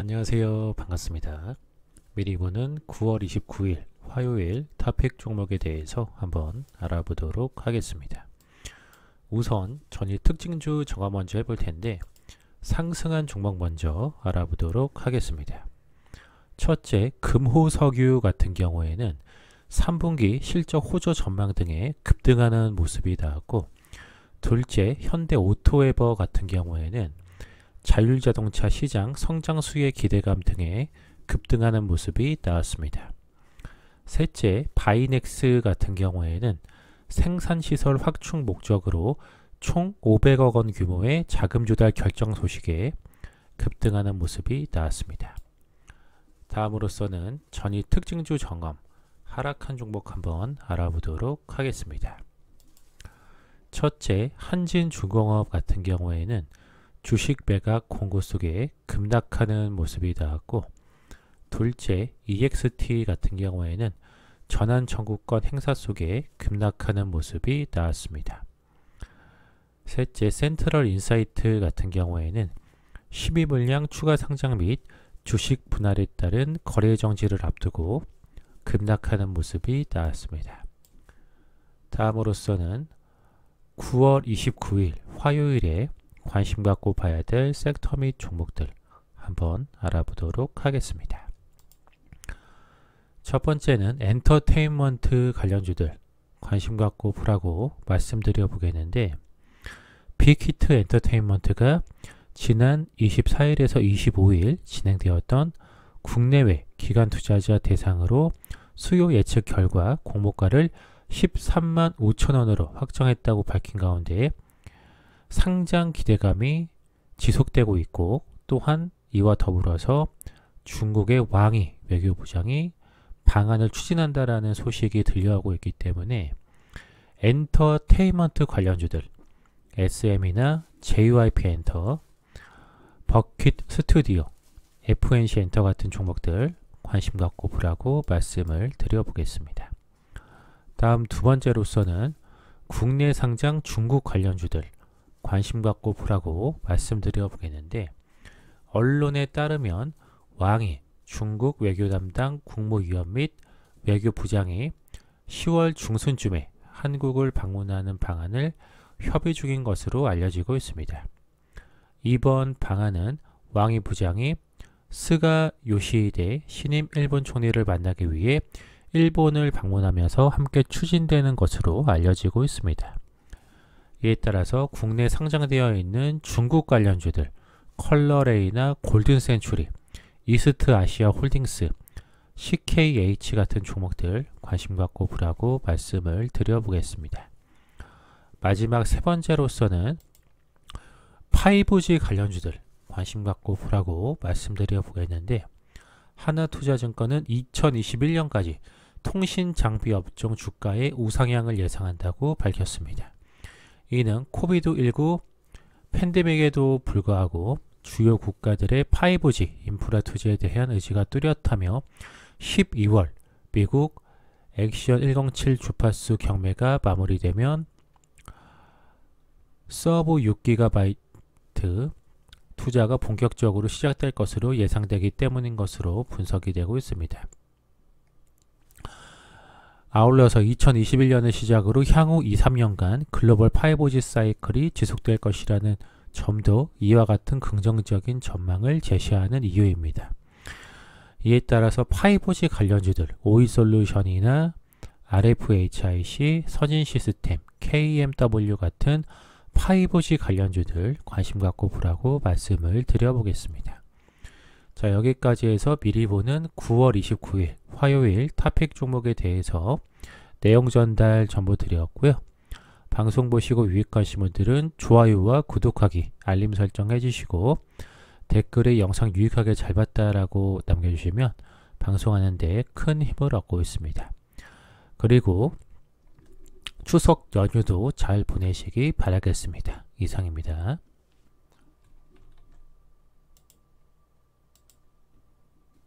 안녕하세요. 반갑습니다. 미리 보는 9월 29일 화요일 탑픽 종목에 대해서 한번 알아보도록 하겠습니다. 우선 전일 특징주 정화 먼저 해볼 텐데 상승한 종목 먼저 알아보도록 하겠습니다. 첫째, 금호석유 같은 경우에는 3분기 실적 호조 전망 등에 급등하는 모습이 나왔고 둘째, 현대 오토웨버 같은 경우에는 자율자동차 시장 성장수의 기대감 등에 급등하는 모습이 나왔습니다. 셋째, 바이넥스 같은 경우에는 생산시설 확충 목적으로 총 500억 원 규모의 자금 조달 결정 소식에 급등하는 모습이 나왔습니다. 다음으로서는 전이 특징주 점검, 하락한 종목 한번 알아보도록 하겠습니다. 첫째, 한진중공업 같은 경우에는 주식 매각 공고 속에 급락하는 모습이 나왔고 둘째, EXT 같은 경우에는 전환 청구권 행사 속에 급락하는 모습이 나왔습니다. 셋째, 센트럴 인사이트 같은 경우에는 12물량 추가 상장 및 주식 분할에 따른 거래 정지를 앞두고 급락하는 모습이 나왔습니다. 다음으로서는 9월 29일 화요일에 관심 갖고 봐야 될 섹터 및 종목들 한번 알아보도록 하겠습니다. 첫 번째는 엔터테인먼트 관련주들 관심 갖고 보라고 말씀드려 보겠는데 빅히트 엔터테인먼트가 지난 24일에서 25일 진행되었던 국내외 기관 투자자 대상으로 수요 예측 결과 공모가를 13만 5천원으로 확정했다고 밝힌 가운데 상장 기대감이 지속되고 있고 또한 이와 더불어서 중국의 왕이 외교부장이 방안을 추진한다라는 소식이 들려오고 있기 때문에 엔터테인먼트 관련주들 SM이나 JYP 엔터, 버킷 스튜디오, FNC 엔터 같은 종목들 관심 갖고 보라고 말씀을 드려보겠습니다. 다음 두 번째로서는 국내 상장 중국 관련주들 관심 갖고 보라고 말씀드려 보겠는데 언론에 따르면 왕이 중국 외교 담당 국무위원 및 외교부장이 10월 중순쯤에 한국을 방문하는 방안을 협의 중인 것으로 알려지고 있습니다. 이번 방안은 왕이 부장이 스가 요시히데 신임 일본 총리를 만나기 위해 일본을 방문하면서 함께 추진되는 것으로 알려지고 있습니다. 이에 따라서 국내 상장되어 있는 중국 관련주들 컬러레이나 골든센츄리, 이스트 아시아 홀딩스, CKH 같은 종목들 관심 갖고 보라고 말씀을 드려보겠습니다. 마지막 세 번째로서는 5G 관련주들 관심 갖고 보라고 말씀드려 보겠는데 하나투자증권은 2021년까지 통신장비 업종 주가의 우상향을 예상한다고 밝혔습니다. 이는 코비드19 팬데믹에도 불구하고 주요 국가들의 5G 인프라 투자에 대한 의지가 뚜렷하며 12월 미국 액션 107 주파수 경매가 마무리되면 서브 6GB 투자가 본격적으로 시작될 것으로 예상되기 때문인 것으로 분석이 되고 있습니다. 아울러서 2021년을 시작으로 향후 2, 3년간 글로벌 5G 사이클이 지속될 것이라는 점도 이와 같은 긍정적인 전망을 제시하는 이유입니다. 이에 따라서 파이 관련주들 오이솔루션이나 RFHIC, 선진시스템, KMW 같은 파이 관련주들 관심 갖고 보라고 말씀을 드려보겠습니다. 자 여기까지 해서 미리 보는 9월 29일 화요일 타픽 종목에 대해서 내용 전달 전부 드렸고요. 방송 보시고 유익하신 분들은 좋아요와 구독하기, 알림 설정 해주시고 댓글에 영상 유익하게 잘 봤다라고 남겨주시면 방송하는데 큰 힘을 얻고 있습니다. 그리고 추석 연휴도 잘 보내시기 바라겠습니다. 이상입니다.